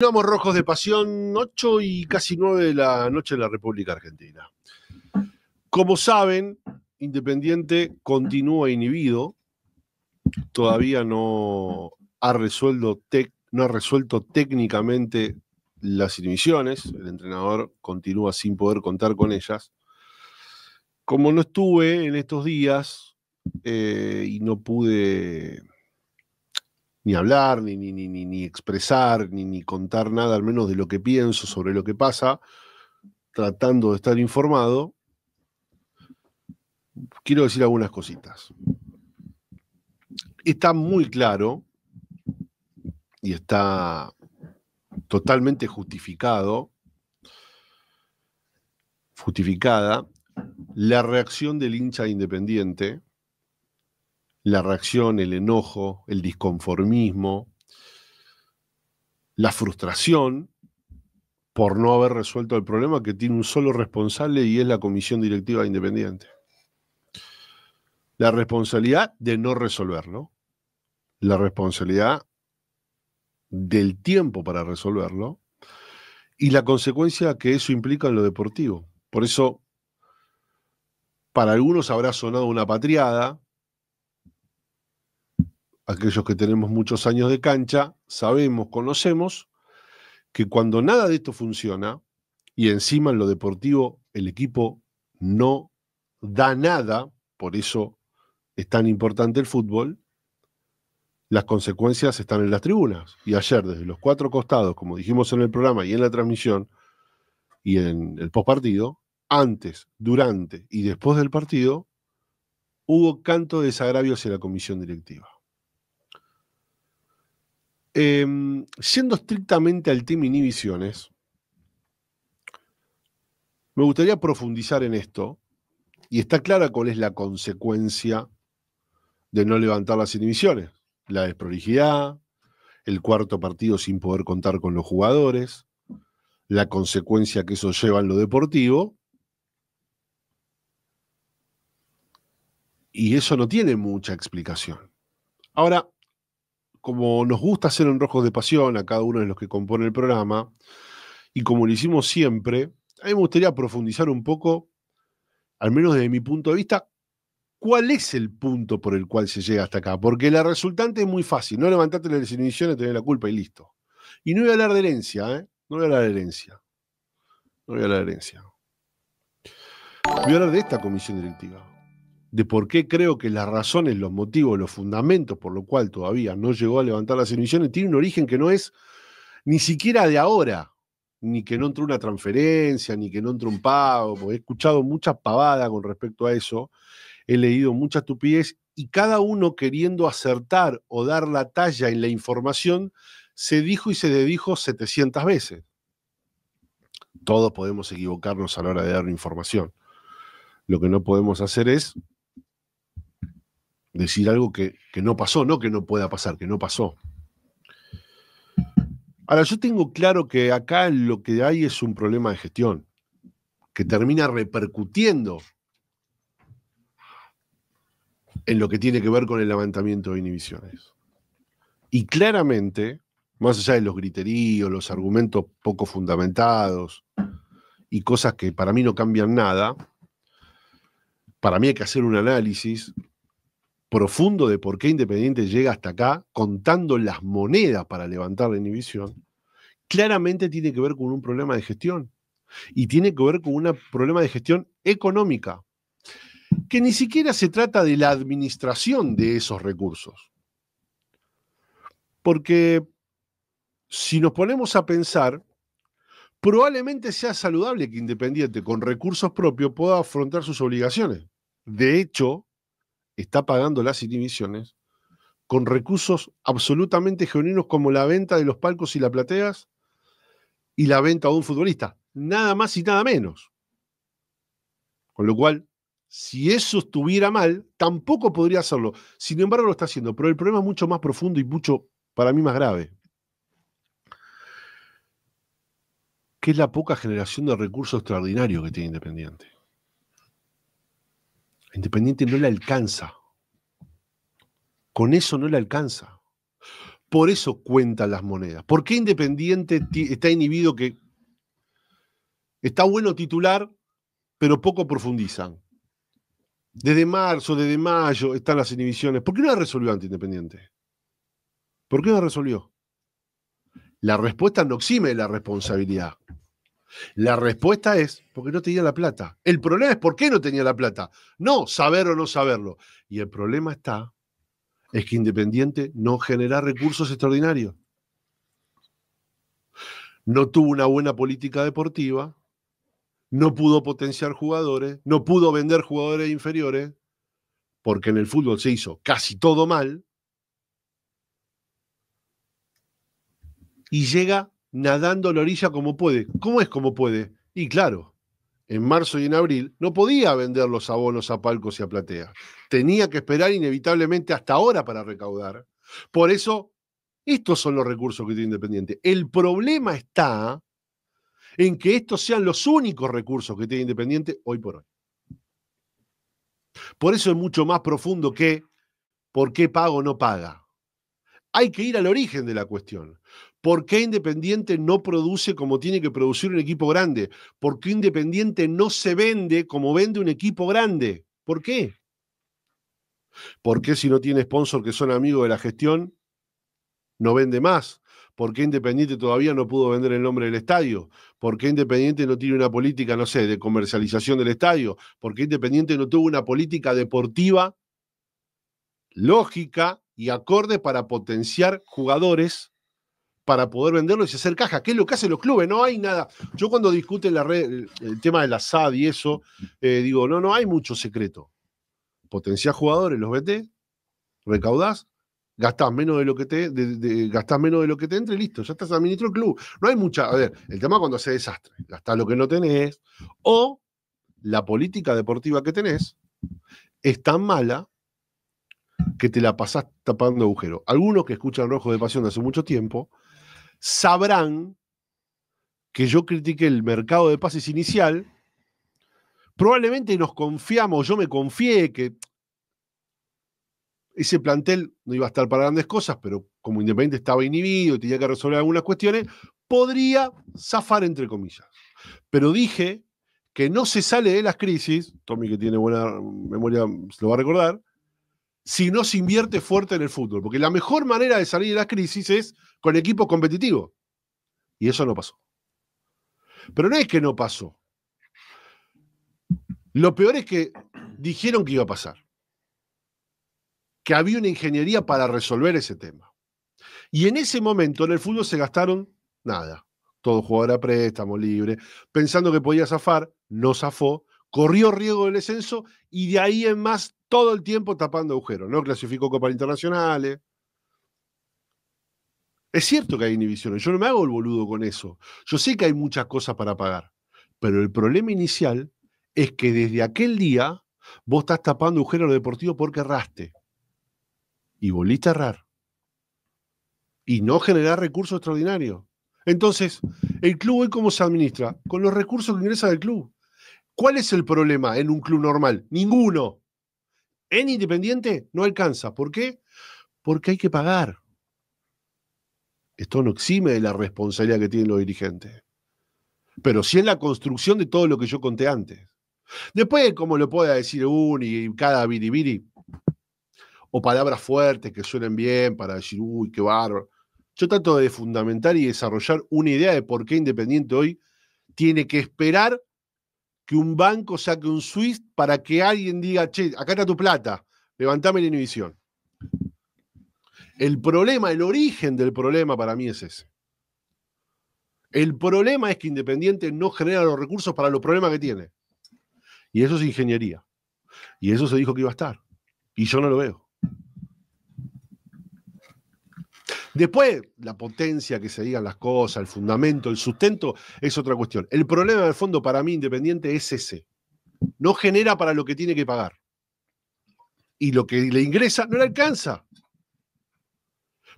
Continuamos Rojos de Pasión, 8 y casi 9 de la noche en la República Argentina. Como saben, Independiente continúa inhibido, todavía no ha, resuelto no ha resuelto técnicamente las inhibiciones, el entrenador continúa sin poder contar con ellas. Como no estuve en estos días eh, y no pude ni hablar, ni, ni, ni, expresar, ni, ni contar nada, al menos de lo que pienso sobre lo que pasa, tratando de estar informado, quiero decir algunas cositas. Está muy claro y está totalmente justificado, justificada, la reacción del hincha independiente la reacción, el enojo, el disconformismo, la frustración por no haber resuelto el problema que tiene un solo responsable y es la comisión directiva independiente. La responsabilidad de no resolverlo, la responsabilidad del tiempo para resolverlo y la consecuencia que eso implica en lo deportivo. Por eso, para algunos habrá sonado una patriada, aquellos que tenemos muchos años de cancha, sabemos, conocemos, que cuando nada de esto funciona, y encima en lo deportivo el equipo no da nada, por eso es tan importante el fútbol, las consecuencias están en las tribunas. Y ayer, desde los cuatro costados, como dijimos en el programa y en la transmisión y en el postpartido, antes, durante y después del partido, hubo canto de desagravio hacia la comisión directiva. Em, siendo estrictamente al tema inhibiciones, me gustaría profundizar en esto y está clara cuál es la consecuencia de no levantar las inhibiciones. La desprolijidad, el cuarto partido sin poder contar con los jugadores, la consecuencia que eso lleva en lo deportivo. Y eso no tiene mucha explicación. Ahora, como nos gusta hacer en Rojos de Pasión a cada uno de los que compone el programa, y como lo hicimos siempre, a mí me gustaría profundizar un poco, al menos desde mi punto de vista, cuál es el punto por el cual se llega hasta acá. Porque la resultante es muy fácil, no levantarte las definiciones, tener la culpa y listo. Y no voy a hablar de herencia, ¿eh? No voy a hablar de herencia. No voy a hablar de herencia. Voy a hablar de esta comisión directiva de por qué creo que las razones, los motivos, los fundamentos por lo cual todavía no llegó a levantar las emisiones, tiene un origen que no es ni siquiera de ahora, ni que no entró una transferencia, ni que no entró un pago, he escuchado mucha pavada con respecto a eso, he leído mucha estupidez y cada uno queriendo acertar o dar la talla en la información, se dijo y se dedijo 700 veces. Todos podemos equivocarnos a la hora de dar información. Lo que no podemos hacer es decir algo que, no pasó, no que no pueda pasar, que no pasó. Ahora, yo tengo claro que acá lo que hay es un problema de gestión, que termina repercutiendo en lo que tiene que ver con el levantamiento de inhibiciones. Y claramente, más allá de los griteríos, los argumentos poco fundamentados y cosas que para mí no cambian nada, para mí hay que hacer un análisis profundo de por qué Independiente llega hasta acá, contando las monedas para levantar la inhibición, claramente tiene que ver con un problema de gestión. Y tiene que ver con un problema de gestión económica, que ni siquiera se trata de la administración de esos recursos. Porque si nos ponemos a pensar, probablemente sea saludable que Independiente con recursos propios pueda afrontar sus obligaciones. De hecho, está pagando las inhibiciones con recursos absolutamente genuinos como la venta de los palcos y las plateas y la venta de un futbolista. Nada más y nada menos. Con lo cual, si eso estuviera mal, tampoco podría hacerlo. Sin embargo, lo está haciendo. Pero el problema es mucho más profundo y mucho, para mí, más grave. Que es la poca generación de recursos extraordinarios que tiene Independiente. Independiente no le alcanza. Con eso no le alcanza. Por eso cuentan las monedas. ¿Por qué Independiente está inhibido que está bueno titular, pero poco profundizan? Desde marzo, desde mayo están las inhibiciones. ¿Por qué no la resolvió ante Independiente? ¿Por qué no la resolvió? La respuesta no exime de la responsabilidad. La respuesta es porque no tenía la plata. El problema es por qué no tenía la plata. No saber o no saberlo. Y el problema está es que Independiente no genera recursos extraordinarios. No tuvo una buena política deportiva, no pudo potenciar jugadores, no pudo vender jugadores inferiores, porque en el fútbol se hizo casi todo mal. Y llega nadando la orilla como puede. ¿Cómo es como puede? Y claro, en marzo y en abril no podía vender los abonos a palcos y a platea Tenía que esperar inevitablemente hasta ahora para recaudar. Por eso, estos son los recursos que tiene Independiente. El problema está en que estos sean los únicos recursos que tiene Independiente hoy por hoy. Por eso es mucho más profundo que por qué pago no paga. Hay que ir al origen de la cuestión. ¿Por qué Independiente no produce como tiene que producir un equipo grande? ¿Por qué Independiente no se vende como vende un equipo grande? ¿Por qué? ¿Por qué si no tiene sponsor que son amigos de la gestión, no vende más? ¿Por qué Independiente todavía no pudo vender el nombre del estadio? ¿Por qué Independiente no tiene una política, no sé, de comercialización del estadio? ¿Por qué Independiente no tuvo una política deportiva lógica y acorde para potenciar jugadores para poder venderlo y hacer caja, ¿Qué es lo que hacen los clubes, no hay nada. Yo cuando discute la red, el, tema de la SAD y eso, eh, digo, no, no hay mucho secreto. Potenciás jugadores, los vete, recaudás, gastás menos de lo que te, de, menos de lo que entre, listo, ya estás administrando el club. No hay mucha, a ver, el tema cuando hace desastre, gastás lo que no tenés, o la política deportiva que tenés es tan mala que te la pasás tapando agujeros. Algunos que escuchan Rojo de Pasión de hace mucho tiempo sabrán que yo critiqué el mercado de pases inicial. Probablemente nos confiamos, yo me confié que ese plantel no iba a estar para grandes cosas, pero como Independiente estaba inhibido y tenía que resolver algunas cuestiones, podría zafar entre comillas. Pero dije que no se sale de las crisis, Tommy que tiene buena memoria se lo va a recordar, si no se invierte fuerte en el fútbol, porque la mejor manera de salir de las crisis es con equipos competitivos. Y eso no pasó. Pero no es que no pasó. Lo peor es que dijeron que iba a pasar. Que había una ingeniería para resolver ese tema. Y en ese momento en el fútbol se gastaron nada. Todo jugador a préstamo, libre, pensando que podía zafar, no zafó corrió riesgo del descenso y de ahí en más todo el tiempo tapando agujeros, ¿no? Clasificó Copa Internacionales. Es cierto que hay inhibiciones, yo no me hago el boludo con eso. Yo sé que hay muchas cosas para pagar, pero el problema inicial es que desde aquel día vos estás tapando agujeros a deportivo porque erraste. Y volviste a errar. Y no generar recursos extraordinarios. Entonces, el club hoy cómo se administra? Con los recursos que ingresa del club. ¿Cuál es el problema en un club normal? Ninguno. En Independiente no alcanza. ¿Por qué? Porque hay que pagar. Esto no exime de la responsabilidad que tienen los dirigentes. Pero sí en la construcción de todo lo que yo conté antes. Después, como lo pueda decir un y cada biribiri, o palabras fuertes que suenen bien para decir, uy, qué bárbaro. Yo trato de fundamentar y desarrollar una idea de por qué Independiente hoy tiene que esperar que un banco saque un Swiss para que alguien diga, che, acá está tu plata, levantame la inhibición. El problema, el origen del problema para mí es ese. El problema es que Independiente no genera los recursos para los problemas que tiene. Y eso es ingeniería. Y eso se dijo que iba a estar. Y yo no lo veo. Después, la potencia que se digan las cosas, el fundamento, el sustento, es otra cuestión. El problema del fondo para mí independiente es ese. No genera para lo que tiene que pagar. Y lo que le ingresa no le alcanza.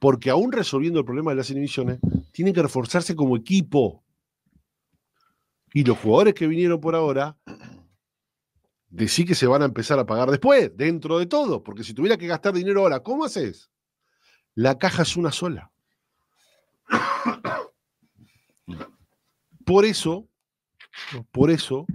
Porque aún resolviendo el problema de las inhibiciones, tienen que reforzarse como equipo. Y los jugadores que vinieron por ahora, decir que se van a empezar a pagar después, dentro de todo. Porque si tuviera que gastar dinero ahora, ¿cómo haces? La caja es una sola. Por eso, por eso,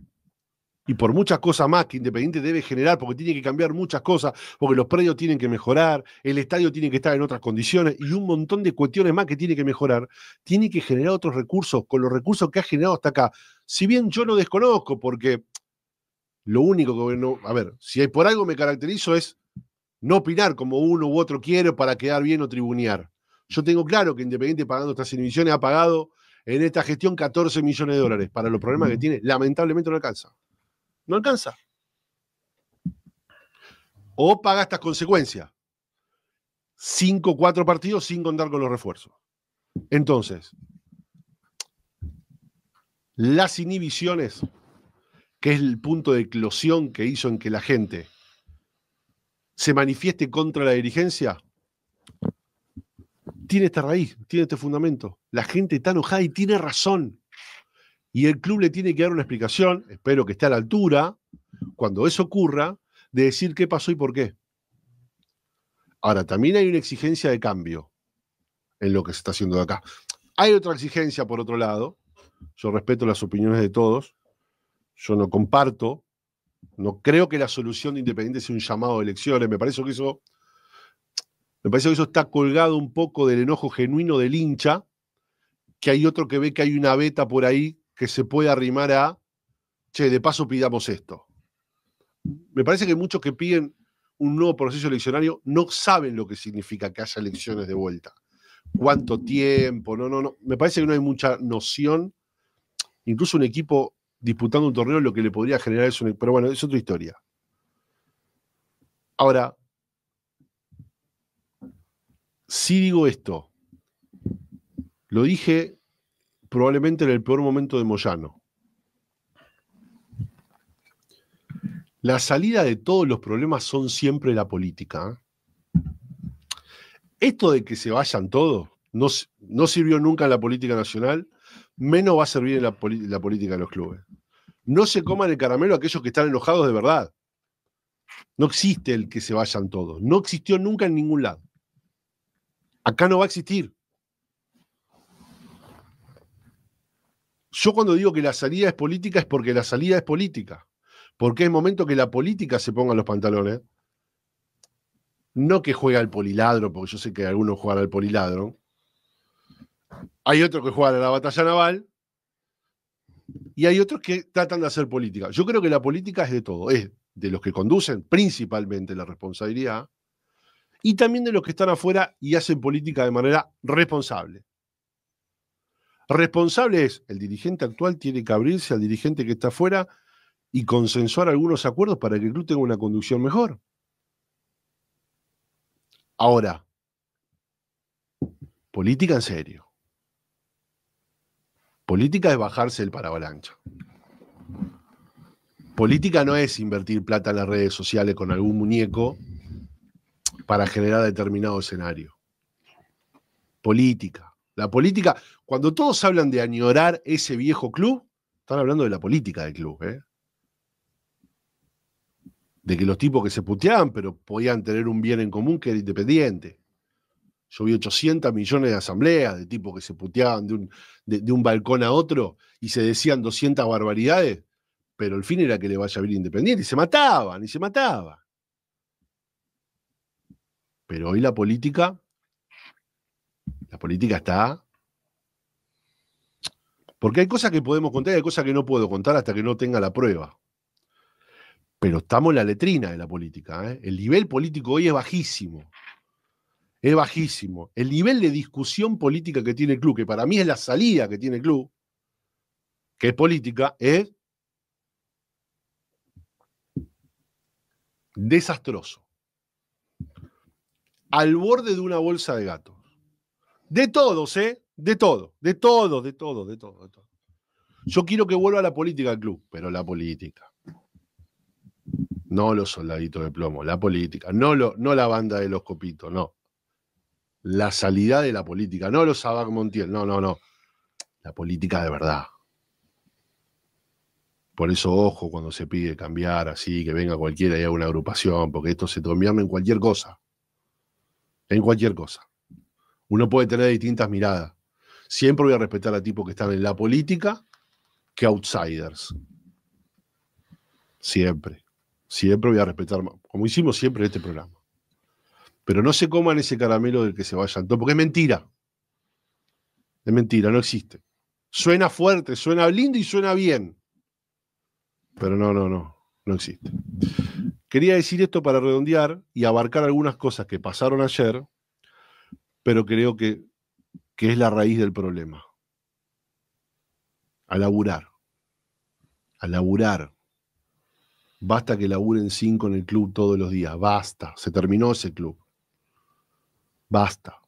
y por muchas cosas más que Independiente debe generar, porque tiene que cambiar muchas cosas, porque los predios tienen que mejorar, el estadio tiene que estar en otras condiciones y un montón de cuestiones más que tiene que mejorar, tiene que generar otros recursos con los recursos que ha generado hasta acá. Si bien yo no desconozco, porque lo único que no, a ver, si hay por algo me caracterizo es no opinar como uno u otro quiere para quedar bien o tribunear. Yo tengo claro que Independiente pagando estas inhibiciones ha pagado en esta gestión 14 millones de dólares. Para los problemas que tiene, lamentablemente no alcanza. No alcanza. O paga estas consecuencias. Cinco, cuatro partidos sin contar con los refuerzos. Entonces, las inhibiciones, que es el punto de eclosión que hizo en que la gente se manifieste contra la dirigencia, tiene esta raíz, tiene este fundamento. La gente está enojada y tiene razón. Y el club le tiene que dar una explicación, espero que esté a la altura, cuando eso ocurra, de decir qué pasó y por qué. Ahora, también hay una exigencia de cambio en lo que se está haciendo de acá. Hay otra exigencia, por otro lado. Yo respeto las opiniones de todos. Yo no comparto no creo que la solución de Independiente sea un llamado a elecciones. Me parece que eso, me parece que eso está colgado un poco del enojo genuino del hincha, que hay otro que ve que hay una beta por ahí que se puede arrimar a, che, de paso pidamos esto. Me parece que muchos que piden un nuevo proceso eleccionario no saben lo que significa que haya elecciones de vuelta. ¿Cuánto tiempo? No, no, no. Me parece que no hay mucha noción. Incluso un equipo disputando un torneo lo que le podría generar eso. Pero bueno, es otra historia. Ahora, si digo esto. Lo dije probablemente en el peor momento de Moyano. La salida de todos los problemas son siempre la política. ¿eh? Esto de que se vayan todos no, no sirvió nunca en la política nacional menos va a servir la, política de los clubes. No se coman el caramelo aquellos que están enojados de verdad. No existe el que se vayan todos. No existió nunca en ningún lado. Acá no va a existir. Yo cuando digo que la salida es política es porque la salida es política. Porque es momento que la política se ponga los pantalones. No que juega al poliladro, porque yo sé que algunos juegan al poliladro. Hay otros que juegan a la batalla naval y hay otros que tratan de hacer política. Yo creo que la política es de todo, es de los que conducen principalmente la responsabilidad y también de los que están afuera y hacen política de manera responsable. Responsable es, el dirigente actual tiene que abrirse al dirigente que está afuera y consensuar algunos acuerdos para que el club tenga una conducción mejor. Ahora, política en serio. Política es bajarse el parabalancha. Política no es invertir plata en las redes sociales con algún muñeco para generar determinado escenario. Política. La política, cuando todos hablan de añorar ese viejo club, están hablando de la política del club, ¿eh? De que los tipos que se puteaban, pero podían tener un bien en común que era independiente. Yo vi 800 millones de asambleas de tipos que se puteaban de un, de, un balcón a otro y se decían 200 barbaridades, pero el fin era que le vaya a vivir independiente y se mataban y se mataban. Pero hoy la política, la política está porque hay cosas que podemos contar y hay cosas que no puedo contar hasta que no tenga la prueba. Pero estamos en la letrina de la política. ¿eh? El nivel político hoy es bajísimo es bajísimo. El nivel de discusión política que tiene el club, que para mí es la salida que tiene el club, que es política, es desastroso. Al borde de una bolsa de gatos. De todos, ¿eh? De todo, de todo, de todo, de todo, de Yo quiero que vuelva a la política al club, pero la política. No los soldaditos de plomo, la política. No, lo, no la banda de los copitos, no la salida de la política, no los Abac Montiel, no, no, no, la política de verdad. Por eso, ojo, cuando se pide cambiar así, que venga cualquiera y haga una agrupación, porque esto se transforma en cualquier cosa. En cualquier cosa. Uno puede tener distintas miradas. Siempre voy a respetar a tipos que están en la política que outsiders. Siempre. Siempre voy a respetar, como hicimos siempre en este programa. Pero no se coman ese caramelo del que se vayan todo porque es mentira. Es mentira, no existe. Suena fuerte, suena lindo y suena bien. Pero no, no, no, no existe. Quería decir esto para redondear y abarcar algunas cosas que pasaron ayer, pero creo que, que es la raíz del problema. A laburar. A laburar. Basta que laburen cinco en el club todos los días. Basta. Se terminó ese club. Basta.